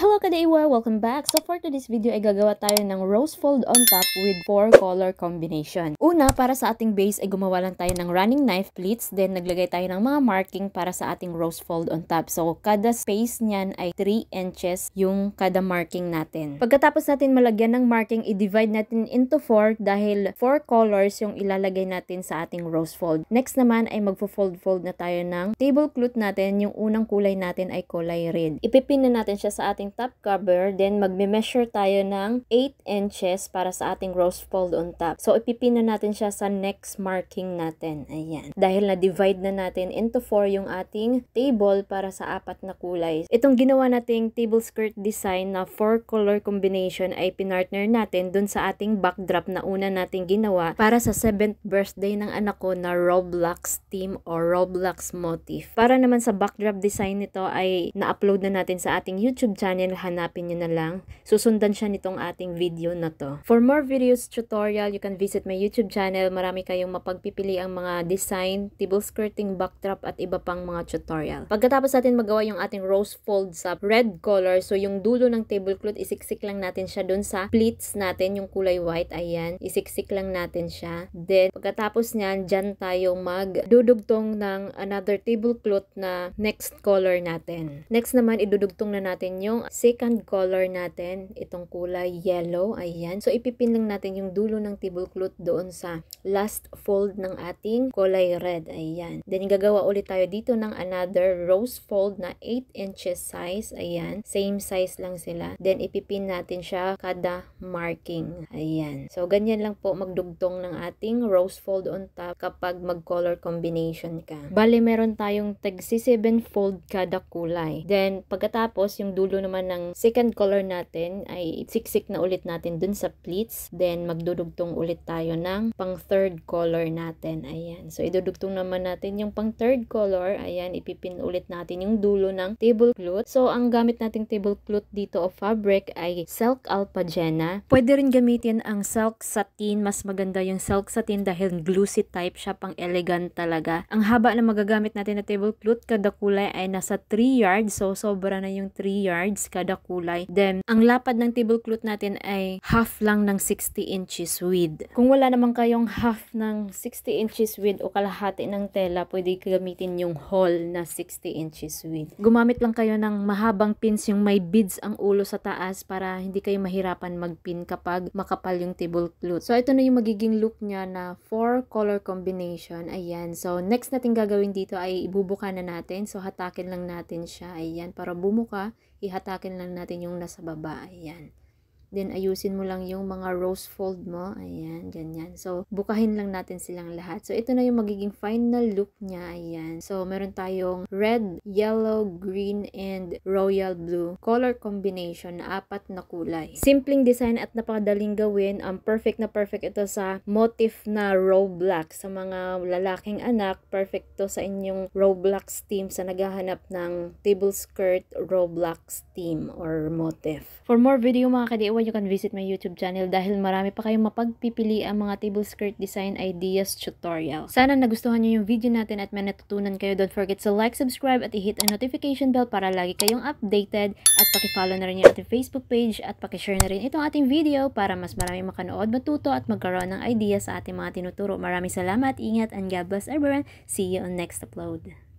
Hello Kadaiwa! Welcome back! So for today's video ay gagawa tayo ng rose fold on top with 4 color combination. Una, para sa ating base ay gumawa lang tayo ng running knife pleats. Then naglagay tayo ng mga marking para sa ating rose fold on top. So kada space niyan ay 3 inches yung kada marking natin. Pagkatapos natin malagyan ng marking, i-divide natin into 4 dahil 4 colors yung ilalagay natin sa ating rose fold. Next naman ay magpo-fold-fold na tayo ng tablecloth natin. Yung unang kulay natin ay kulay red. Ipipin na natin siya sa ating ating top cover, then magme-measure tayo ng 8 inches para sa ating rose fold on top. So, ipipina natin siya sa next marking natin. Ayan. Dahil na-divide na natin into 4 yung ating table para sa apat na kulay. Itong ginawa nating table skirt design na 4 color combination ay pinartner natin dun sa ating backdrop na una nating ginawa para sa 7th birthday ng anak ko na Roblox theme or Roblox motif. Para naman sa backdrop design nito ay na-upload na natin sa ating YouTube channel channel, hanapin nyo na lang. Susundan siya nitong ating video na to. For more videos tutorial, you can visit my YouTube channel. Marami kayong mapagpipili ang mga design, table skirting, backdrop, at iba pang mga tutorial. Pagkatapos natin magawa yung ating rose fold sa red color, so yung dulo ng tablecloth, isiksik lang natin siya dun sa pleats natin, yung kulay white, ayan. Isiksik lang natin siya. Then, pagkatapos niyan, dyan tayo magdudugtong ng another tablecloth na next color natin. Next naman, idudugtong na natin yung itong second color natin, itong kulay yellow, ayan. So, ipipin lang natin yung dulo ng tablecloth doon sa last fold ng ating kulay red, ayan. Then, gagawa ulit tayo dito ng another rose fold na 8 inches size, ayan. Same size lang sila. Then, ipipin natin siya kada marking, ayan. So, ganyan lang po magdugtong ng ating rose fold on top kapag mag-color combination ka. Bale, meron tayong tag 7 fold kada kulay. Then, pagkatapos, yung dulo ng naman ng second color natin ay siksik na ulit natin dun sa pleats. Then, magdudugtong ulit tayo ng pang third color natin. Ayan. So, idudugtong naman natin yung pang third color. Ayan, ipipin ulit natin yung dulo ng tablecloth. So, ang gamit nating tablecloth dito o fabric ay silk alpagena. Pwede rin gamitin ang silk satin. Mas maganda yung silk satin dahil glossy type siya pang elegant talaga. Ang haba na magagamit natin na tablecloth, kada kulay ay nasa 3 yards. So, sobra na yung 3 yards grams kada kulay. Then, ang lapad ng tablecloth natin ay half lang ng 60 inches width. Kung wala naman kayong half ng 60 inches width o kalahati ng tela, pwede gamitin yung whole na 60 inches width. Gumamit lang kayo ng mahabang pins yung may beads ang ulo sa taas para hindi kayo mahirapan magpin kapag makapal yung tablecloth. So, ito na yung magiging look niya na four color combination. Ayan. So, next natin gagawin dito ay ibubuka na natin. So, hatakin lang natin siya. Ayan. Para bumuka, ihatakin lang natin yung nasa baba. Ayan. Then, ayusin mo lang yung mga rose fold mo. Ayan, ganyan. So, bukahin lang natin silang lahat. So, ito na yung magiging final look niya. Ayan. So, meron tayong red, yellow, green, and royal blue color combination na apat na kulay. Simpleng design at napakadaling gawin. Um, perfect na perfect ito sa motif na Roblox. Sa mga lalaking anak, perfect to sa inyong Roblox team sa naghahanap ng table skirt row team or motif. For more video mga ka everyone, you can visit my YouTube channel dahil marami pa kayong mapagpipili ang mga table skirt design ideas tutorial. Sana nagustuhan nyo yung video natin at may natutunan kayo. Don't forget to like, subscribe at i-hit ang notification bell para lagi kayong updated at pakifollow na rin yung ating Facebook page at pakishare na rin itong ating video para mas marami makanood, matuto at magkaroon ng idea sa ating mga tinuturo. Maraming salamat, ingat and God bless everyone. See you on next upload.